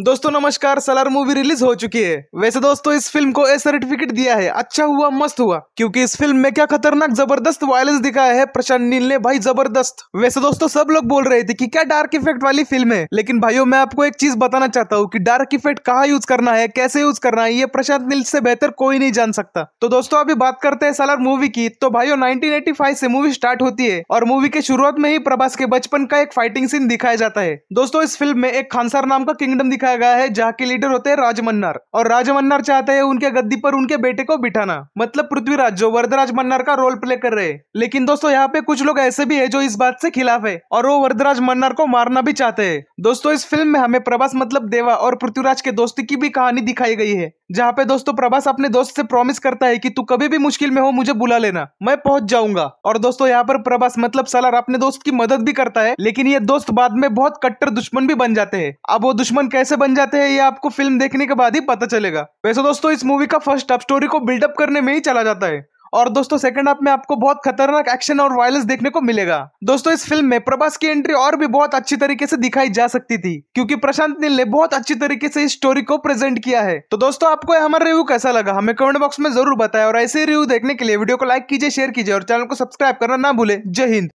दोस्तों नमस्कार Salaar movie release हो चुकी है वैसे दोस्तों इस फिल्म को ए सर्टिफिकेट दिया है अच्छा हुआ मस्त हुआ क्योंकि इस फिल्म में क्या खतरनाक जबरदस्त वायलेंस दिखाया है प्रशांत नील ने भाई जबरदस्त वैसे दोस्तों सब लोग बोल रहे थे कि क्या डार्क इफेक्ट वाली फिल्म है लेकिन भाइयों मैं आपको एक चीज बताना चाहता हूँ की डार्क इफेक्ट कहाँ यूज करना है कैसे यूज करना है ये प्रशांत नील से बेहतर कोई नहीं जान सकता तो दोस्तों अभी बात करते हैं सलार मूवी की तो भाईयो नाइनटीन से मूवी स्टार्ट होती है और मूवी के शुरुआत में ही प्रभास के बचपन का एक फाइटिंग सीन दिखाया जाता है दोस्तों इस फिल्म में एक खानसार नाम का किंगडम लिखा गया है जहाँ के लीडर होते हैं राजमन्नार और राजमन्नार चाहते हैं उनके गद्दी पर उनके बेटे को बिठाना मतलब पृथ्वीराज जो वरदराज मन्नार का रोल प्ले कर रहे हैं लेकिन दोस्तों यहाँ पे कुछ लोग ऐसे भी है जो इस बात से खिलाफ है और वो वरदराज मन्नार को मारना भी चाहते है दोस्तों इस फिल्म में हमें प्रभास मतलब देवा और पृथ्वीराज के दोस्ती की भी कहानी दिखाई गई है जहाँ पे दोस्तों प्रभास अपने दोस्त से प्रॉमिस करता है कि तू कभी भी मुश्किल में हो मुझे बुला लेना मैं पहुंच जाऊंगा और दोस्तों यहाँ पर प्रभास मतलब सलार अपने दोस्त की मदद भी करता है लेकिन ये दोस्त बाद में बहुत कट्टर दुश्मन भी बन जाते हैं अब वो दुश्मन कैसे कैसे बन जाते हैं ये आपको फिल्म देखने के बाद ही पता चलेगा वैसे दोस्तों इस मूवी का फर्स्ट अप स्टोरी को बिल्डअप करने में ही चला जाता है और दोस्तों सेकंड हाफ में आपको बहुत खतरनाक एक्शन और वायलेंस देखने को मिलेगा दोस्तों इस फिल्म में प्रभास की एंट्री और भी बहुत अच्छी तरीके से दिखाई जा सकती थी क्योंकि प्रशांत नील ने बहुत अच्छी तरीके से इस स्टोरी को प्रेजेंट किया है तो दोस्तों आपको हमारा रिव्यू कैसा लगा हमें कमेंट बॉक्स में जरूर बताया और ऐसे रिव्यू देखने के लिए वीडियो को लाइक कीजिए शेयर कीजिए और चैनल को सब्सक्राइब करना ना भूले जय हिंद